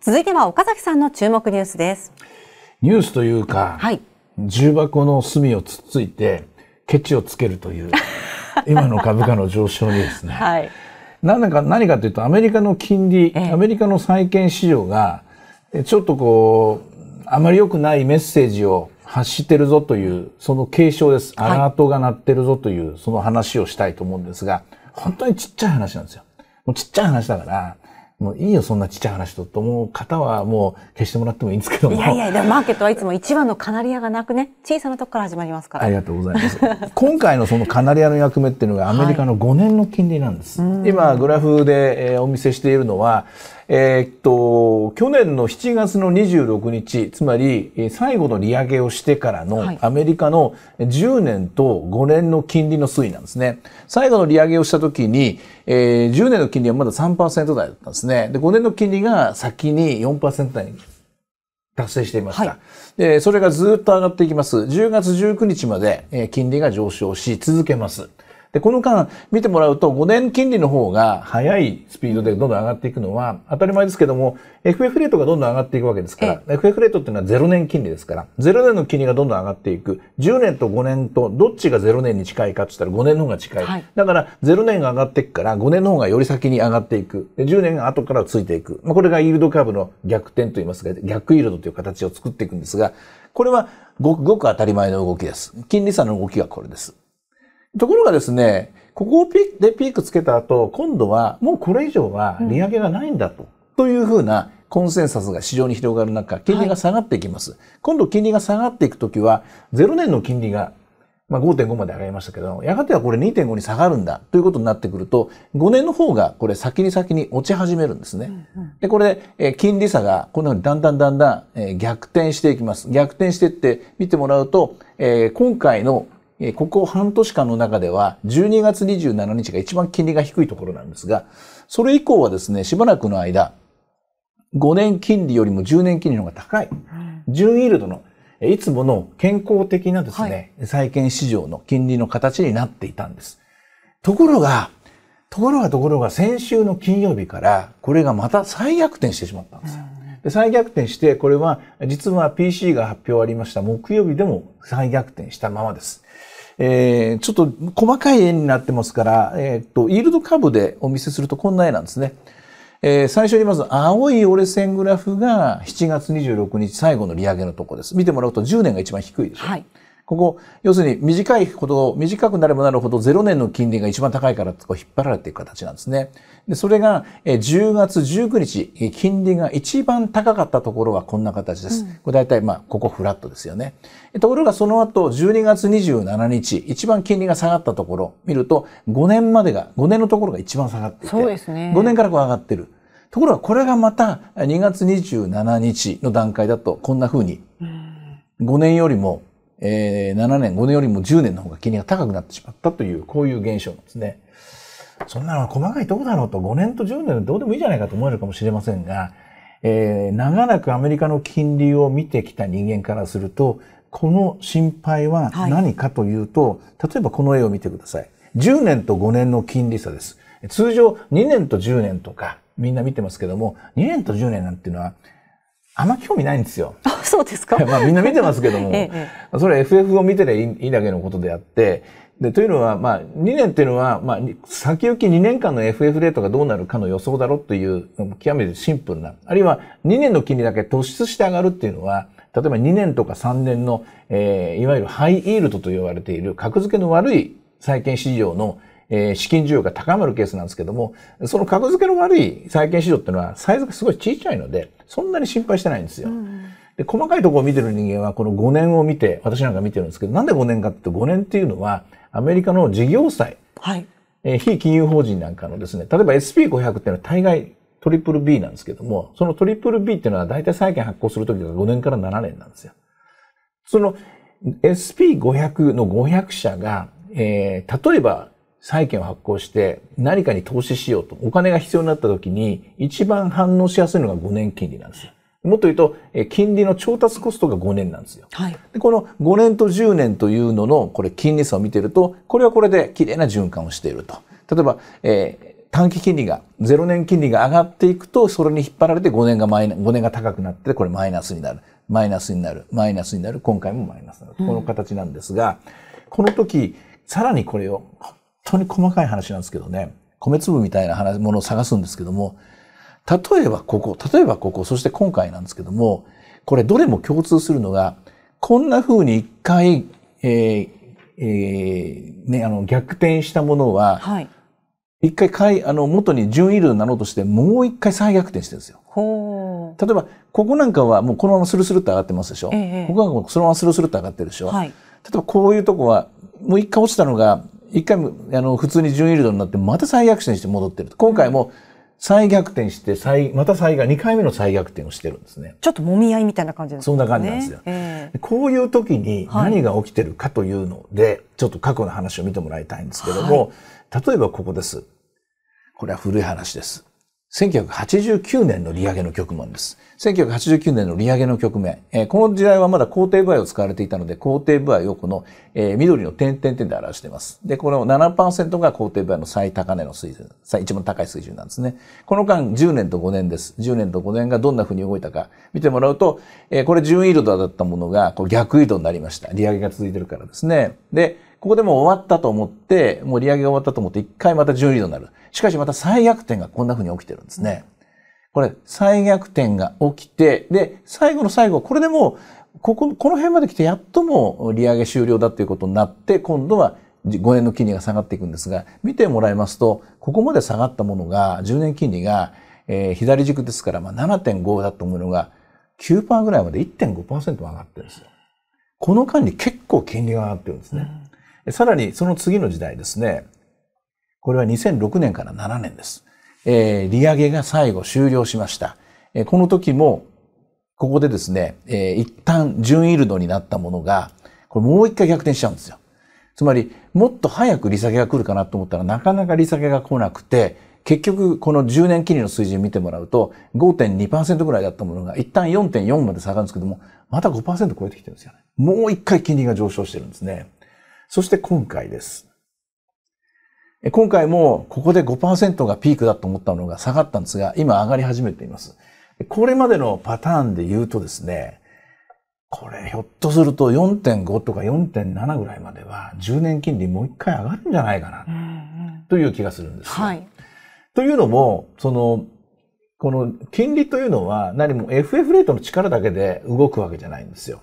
続いては岡崎さんの注目ニュースです。ニュースというか、はい、重箱の隅をつっついて、ケチをつけるという、今の株価の上昇にですね。はい、何か、何かというと、アメリカの金利、アメリカの債券市場が、ちょっとこう、あまり良くないメッセージを発してるぞという、その警鐘です。アラートが鳴ってるぞという、その話をしたいと思うんですが、はい、本当にちっちゃい話なんですよ。もうちっちゃい話だから、もういいよ、そんなちっちゃい話と、と思う方はもう消してもらってもいいんですけども。いやいや、でもマーケットはいつも一番のカナリアがなくね、小さなとこから始まりますから。ありがとうございます。今回のそのカナリアの役目っていうのがアメリカの5年の金利なんです。はい、今、グラフで、えお見せしているのは、えー、っと、去年の7月の26日、つまり最後の利上げをしてからのアメリカの10年と5年の金利の推移なんですね。最後の利上げをした時に、えー、10年の金利はまだ3%台だったんですね。で、5年の金利が先に4%台に達成していました、はい、でそれがずっと上がっていきます10月19日まで金利が上昇し続けますで、この間見てもらうと5年金利の方が早いスピードでどんどん上がっていくのは当たり前ですけども、FF レートがどんどん上がっていくわけですから、FF レートっていうのは0年金利ですから、0年の金利がどんどん上がっていく。10年と5年とどっちが0年に近いかって言ったら5年の方が近い。はい、だから0年が上がっていくから5年の方がより先に上がっていく。で10年が後からついていく。まあ、これがイールドカーブの逆転といいますか、逆イールドという形を作っていくんですが、これはごくごく当たり前の動きです。金利差の動きがこれです。ところがですね、ここをピークでピークつけた後、今度はもうこれ以上は利上げがないんだと。うん、というふうなコンセンサスが市場に広がる中、金利が下がっていきます。はい、今度金利が下がっていくときは、0年の金利が、まあ、5.5まで上がりましたけど、やがてはこれ2.5に下がるんだということになってくると、5年の方がこれ先に先に落ち始めるんですね。うんうん、で、これ、え金利差がこのようにだんだんだんだん、え逆転していきます。逆転していって見てもらうと、え今回のここ半年間の中では、12月27日が一番金利が低いところなんですが、それ以降はですね、しばらくの間、5年金利よりも10年金利の方が高い。10イールドの、いつもの健康的なですね、はい、債券市場の金利の形になっていたんです。ところが、ところがところが先週の金曜日から、これがまた再逆転してしまったんですよ。で再逆転して、これは実は PC が発表ありました木曜日でも再逆転したままです。えー、ちょっと細かい円になってますから、えっ、ー、と、イールドカーブでお見せするとこんな絵なんですね。えー、最初にまず青い折れ線グラフが7月26日最後の利上げのとこです。見てもらうと10年が一番低いでしょ。はい。ここ、要するに短いほど、短くなればなるほど0年の金利が一番高いからこう引っ張られていく形なんですね。で、それが10月19日、金利が一番高かったところはこんな形です。うん、これ大体、まあ、ここフラットですよね。ところがその後、12月27日、一番金利が下がったところ、見ると、5年までが、5年のところが一番下がっていて、そうですね。5年からこう上がってる。ところが、これがまた2月27日の段階だと、こんな風に、5年よりも、えー、7年、5年よりも10年の方が金利が高くなってしまったという、こういう現象なんですね。そんなの細かいとこだろうと、5年と10年どうでもいいじゃないかと思えるかもしれませんが、えー、長らくアメリカの金利を見てきた人間からすると、この心配は何かというと、はい、例えばこの絵を見てください。10年と5年の金利差です。通常2年と10年とか、みんな見てますけども、2年と10年なんていうのは、あんま興味ないんですよ。あ、そうですか まあみんな見てますけども、ええ、それ FF を見てりゃいいだけのことであって、で、というのは、まあ、2年っていうのは、まあ、先行き2年間の FF レートがどうなるかの予想だろという、極めてシンプルな、あるいは2年の金利だけ突出して上がるっていうのは、例えば2年とか3年の、えー、いわゆるハイイールドと呼ばれている格付けの悪い債券市場のえー、資金需要が高まるケースなんですけども、その格付けの悪い債券市場っていうのはサイズがすごい小さいので、そんなに心配してないんですよ。うんで、細かいところを見てる人間は、この5年を見て、私なんか見てるんですけど、なんで5年かっていうと、5年っていうのは、アメリカの事業債、はい、えー、非金融法人なんかのですね、例えば SP500 っていうのは大概トリプル B なんですけども、そのトリプル B っていうのは大体債券発行するときが5年から7年なんですよ。その SP500 の500社が、えー、例えば債券を発行して何かに投資しようと、お金が必要になった時に一番反応しやすいのが5年金利なんですよ。もっと言うと、金利の調達コストが5年なんですよ。はい、でこの5年と10年というのの、これ金利差を見てると、これはこれで綺麗な循環をしていると。例えば、えー、短期金利が、0年金利が上がっていくと、それに引っ張られて5年がマイナ、5年が高くなって、これマイナスになる。マイナスになる。マイナスになる。今回もマイナスになる。この形なんですが、うん、この時、さらにこれを当に細かい話なんですけどね、米粒みたいな話ものを探すんですけども、例えばここ、例えばここ、そして今回なんですけども、これどれも共通するのが、こんな風に一回、えーえー、ね、あの、逆転したものは、はい、一回回、あの、元に順位流になろうとして、もう一回再逆転してるんですよ。例えば、ここなんかはもうこのままスルスルと上がってますでしょ。ええ、ここはもうそのままスルスルと上がってるでしょ。はい、例えば、こういうとこは、もう一回落ちたのが、一回も、あの、普通に準イールドになって、また再逆転して戻ってる。今回も、再逆転して、再、また再が、二回目の再逆転をしてるんですね。ちょっと揉み合いみたいな感じですね。そんな感じなんですよ。えー、こういう時に何が起きてるかというので、はい、ちょっと過去の話を見てもらいたいんですけども、はい、例えばここです。これは古い話です。1989年の利上げの局面です。1989年の利上げの局面。えー、この時代はまだ工程部合を使われていたので、工程部合をこの、えー、緑の点々点で表しています。で、この7%が工程部合の最高値の水準、最一番高い水準なんですね。この間10年と5年です。10年と5年がどんな風に動いたか見てもらうと、えー、これ順イールドだったものがこう逆イールドになりました。利上げが続いてるからですね。で、ここでもう終わったと思って、もう利上げが終わったと思って、一回また12度になる。しかしまた再逆転がこんな風に起きてるんですね。これ、再逆転が起きて、で、最後の最後、これでもう、ここ、この辺まで来てやっともう利上げ終了だということになって、今度は5年の金利が下がっていくんですが、見てもらいますと、ここまで下がったものが、10年金利が、えー、左軸ですから、まあ、7.5だと思うのが、9%ぐらいまで1.5%上がってるんですよ。この間に結構金利が上がってるんですね。うんさらにその次の時代ですね、これは2006年から7年です。えー、利上げが最後終了しました。えー、この時も、ここでですね、えー、一旦純イールドになったものが、これもう一回逆転しちゃうんですよ。つまり、もっと早く利下げが来るかなと思ったらなかなか利下げが来なくて、結局この10年金利の水準見てもらうと5.2%ぐらいだったものが一旦4.4まで下がるんですけども、また5%超えてきてるんですよね。もう一回金利が上昇してるんですね。そして今回です。今回もここで5%がピークだと思ったのが下がったんですが、今上がり始めています。これまでのパターンで言うとですね、これひょっとすると4.5とか4.7ぐらいまでは10年金利もう一回上がるんじゃないかなという気がするんですよ。はい、というのも、その、この金利というのは何も FF レートの力だけで動くわけじゃないんですよ。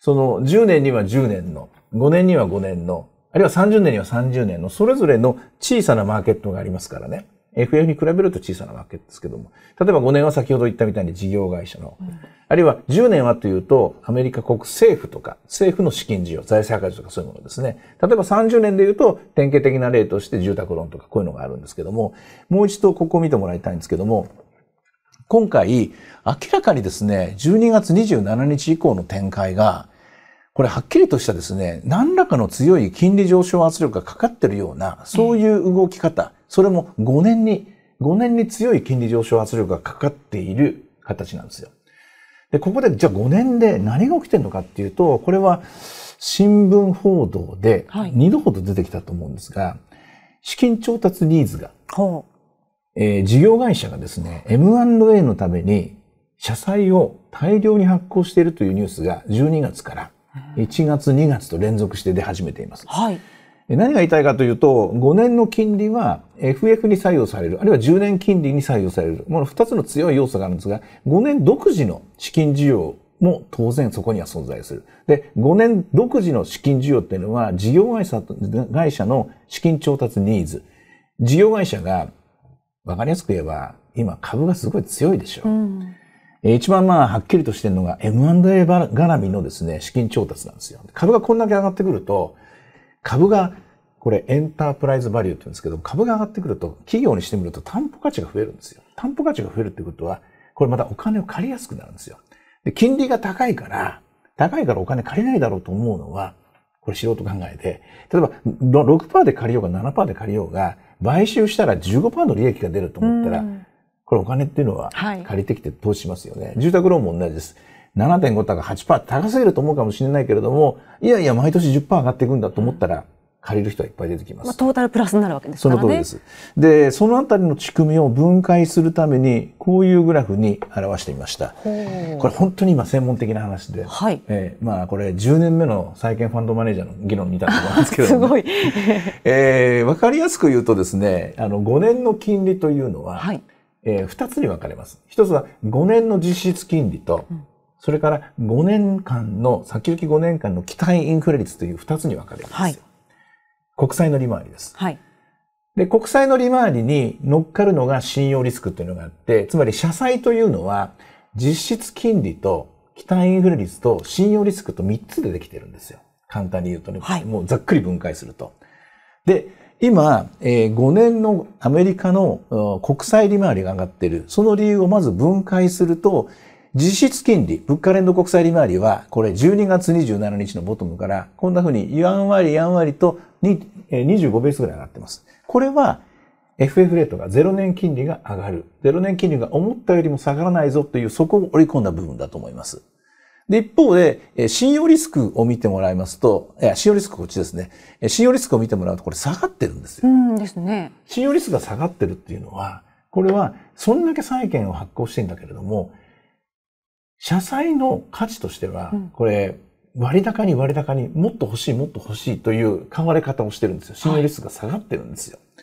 その10年には10年の5年には5年の、あるいは30年には30年の、それぞれの小さなマーケットがありますからね。FF に比べると小さなマーケットですけども、例えば5年は先ほど言ったみたいに事業会社の、うん、あるいは10年はというと、アメリカ国政府とか、政府の資金事業、財政赤字とかそういうものですね。例えば30年で言うと、典型的な例として住宅ローンとかこういうのがあるんですけども、もう一度ここを見てもらいたいんですけども、今回、明らかにですね、12月27日以降の展開が、これはっきりとしたですね、何らかの強い金利上昇圧力がかかっているような、そういう動き方、それも5年に、5年に強い金利上昇圧力がかかっている形なんですよ。で、ここで、じゃあ5年で何が起きてるのかっていうと、これは新聞報道で2度ほど出てきたと思うんですが、はい、資金調達ニーズが、えー、事業会社がですね、M&A のために社債を大量に発行しているというニュースが12月から1月2月と連続して出始めています。はい。何が言いたいかというと、5年の金利は FF に採用される、あるいは10年金利に採用される、もの2つの強い要素があるんですが、5年独自の資金需要も当然そこには存在する。で、5年独自の資金需要っていうのは、事業会社会社の資金調達ニーズ。事業会社が、わかりやすく言えば、今株がすごい強いでしょう。うん一番まあ、はっきりとしてるのが M&A 絡みのですね、資金調達なんですよ。株がこんだけ上がってくると、株が、これエンタープライズバリューって言うんですけど、株が上がってくると、企業にしてみると担保価値が増えるんですよ。担保価値が増えるってことは、これまたお金を借りやすくなるんですよ。で、金利が高いから、高いからお金借りないだろうと思うのは、これ素人考えて、例えば6%で借りようが7%で借りようが、買収したら15%の利益が出ると思ったら、うんこれお金っていうのは借りてきて投資しますよね。はい、住宅ローンも同じです。7.5とか8%高すぎると思うかもしれないけれども、いやいや、毎年10%上がっていくんだと思ったら、借りる人はいっぱい出てきます。まあ、トータルプラスになるわけですからね。その通りです。で、そのあたりの仕組みを分解するために、こういうグラフに表してみました。これ本当に今専門的な話で、はいえー、まあこれ10年目の債券ファンドマネージャーの議論にいたと思うんですけど、ね、すごい。えー、わかりやすく言うとですね、あの5年の金利というのは、はいえー、2つに分かれます。1つは5年の実質金利と、それから5年間の、先行き5年間の期待インフレ率という2つに分かれます、はい。国債の利回りです。はい。で、国債の利回りに乗っかるのが信用リスクというのがあって、つまり社債というのは実質金利と期待インフレ率と信用リスクと3つでできてるんですよ。簡単に言うとね、はい、もうざっくり分解すると。で、今、え5年のアメリカの国債利回りが上がってる。その理由をまず分解すると、実質金利、物価連動国債利回りは、これ12月27日のボトムから、こんな風にやんわりやんわりと25ベースぐらい上がってます。これは FF レートが0年金利が上がる。0年金利が思ったよりも下がらないぞという、そこを織り込んだ部分だと思います。で、一方で、信用リスクを見てもらいますと、いや、信用リスクこっちですね。信用リスクを見てもらうと、これ下がってるんですよ。うんですね。信用リスクが下がってるっていうのは、これは、そんだけ債券を発行してんだけれども、社債の価値としては、これ、割高に割高にもっと欲しいもっと欲しいという買われ方をしてるんですよ。信用リスクが下がってるんですよ。は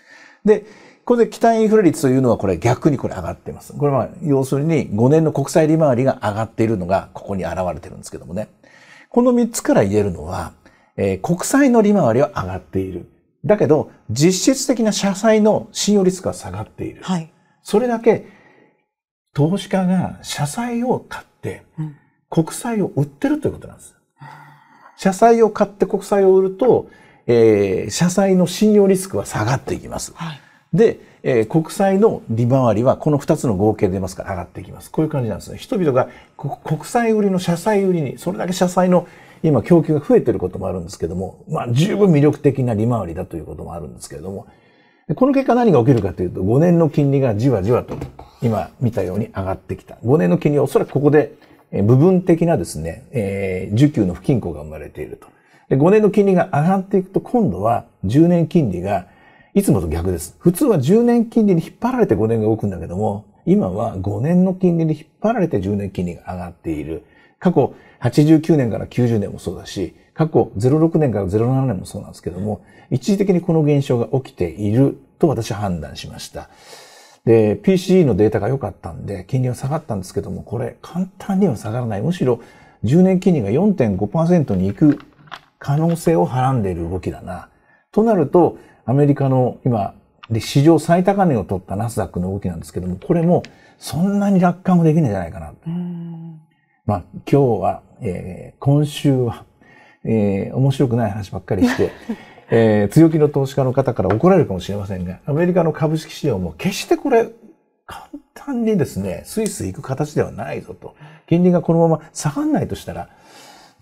い、で、これで期待インフレ率というのはこれ逆にこれ上がっています。これは要するに5年の国債利回りが上がっているのがここに現れてるんですけどもね。この3つから言えるのは、えー、国債の利回りは上がっている。だけど実質的な社債の信用リスクは下がっている。はい、それだけ投資家が社債を買って、国債を売ってるということなんです。社債を買って国債を売ると、えー、社債の信用リスクは下がっていきます。はいで、えー、国債の利回りはこの2つの合計で出ますから上がっていきます。こういう感じなんですね。人々が国債売りの社債売りに、それだけ社債の今供給が増えてることもあるんですけども、まあ十分魅力的な利回りだということもあるんですけれども、この結果何が起きるかというと、5年の金利がじわじわと今見たように上がってきた。5年の金利はおそらくここで部分的なですね、えー、需給の不均衡が生まれていると。5年の金利が上がっていくと今度は10年金利がいつもと逆です。普通は10年金利に引っ張られて5年が動くんだけども、今は5年の金利に引っ張られて10年金利が上がっている。過去89年から90年もそうだし、過去06年から07年もそうなんですけども、一時的にこの現象が起きていると私は判断しました。で、PCE のデータが良かったんで、金利は下がったんですけども、これ簡単には下がらない。むしろ10年金利が4.5%に行く可能性をはらんでいる動きだな。となると、アメリカの今、で、史上最高値を取ったナスダックの動きなんですけども、これもそんなに楽観もできないんじゃないかな。まあ、今日は、えー、今週は、えー、面白くない話ばっかりして、えー、強気の投資家の方から怒られるかもしれませんが、アメリカの株式市場も決してこれ、簡単にですね、スイス行く形ではないぞと。金利がこのまま下がんないとしたら、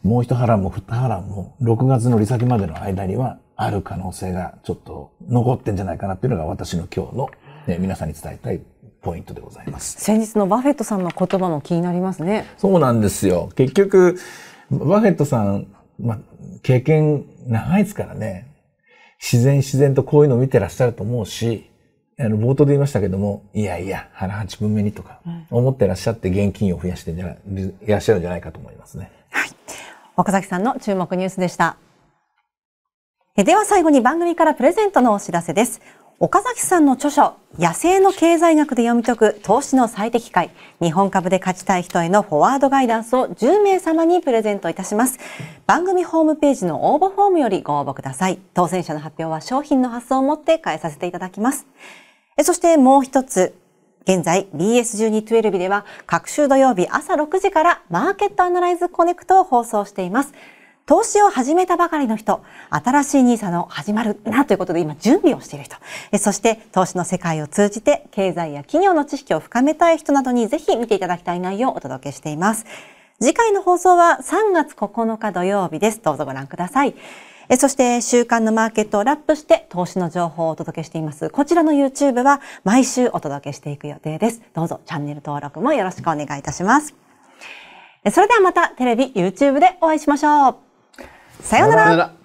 もう一波乱も二波乱も、6月の利先までの間にはある可能性がちょっと残ってんじゃないかなっていうのが私の今日の、ね、皆さんに伝えたいポイントでございます。先日のバフェットさんの言葉も気になりますね。そうなんですよ。結局、バフェットさん、まあ、経験長いですからね、自然自然とこういうのを見てらっしゃると思うし、あの、冒頭で言いましたけども、いやいや、腹八分目にとか、思ってらっしゃって現金を増やしていらっしゃるんじゃないかと思いますね。はい。岡崎さんの注目ニュースでした。では最後に番組からプレゼントのお知らせです。岡崎さんの著書、野生の経済学で読み解く投資の最適解、日本株で勝ちたい人へのフォワードガイダンスを10名様にプレゼントいたします。番組ホームページの応募フォームよりご応募ください。当選者の発表は商品の発送をもって変えさせていただきます。そしてもう一つ、現在 BS1212 では各週土曜日朝6時からマーケットアナライズコネクトを放送しています。投資を始めたばかりの人、新しいニーサの始まるなということで今準備をしている人、そして投資の世界を通じて経済や企業の知識を深めたい人などにぜひ見ていただきたい内容をお届けしています。次回の放送は3月9日土曜日です。どうぞご覧ください。そして週間のマーケットをラップして投資の情報をお届けしています。こちらの YouTube は毎週お届けしていく予定です。どうぞチャンネル登録もよろしくお願いいたします。それではまたテレビ、YouTube でお会いしましょう。さようなら